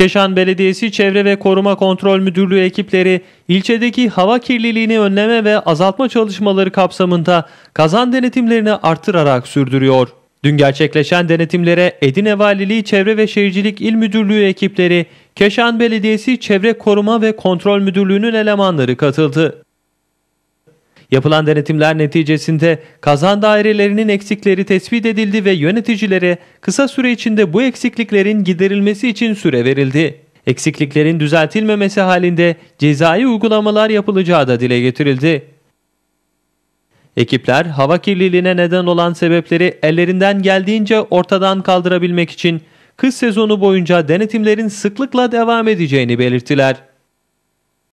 Keşan Belediyesi Çevre ve Koruma Kontrol Müdürlüğü ekipleri ilçedeki hava kirliliğini önleme ve azaltma çalışmaları kapsamında kazan denetimlerini artırarak sürdürüyor. Dün gerçekleşen denetimlere Edine Valiliği Çevre ve Şehircilik İl Müdürlüğü ekipleri, Keşan Belediyesi Çevre Koruma ve Kontrol Müdürlüğü'nün elemanları katıldı. Yapılan denetimler neticesinde kazan dairelerinin eksikleri tespit edildi ve yöneticilere kısa süre içinde bu eksikliklerin giderilmesi için süre verildi. Eksikliklerin düzeltilmemesi halinde cezai uygulamalar yapılacağı da dile getirildi. Ekipler hava kirliliğine neden olan sebepleri ellerinden geldiğince ortadan kaldırabilmek için kış sezonu boyunca denetimlerin sıklıkla devam edeceğini belirttiler.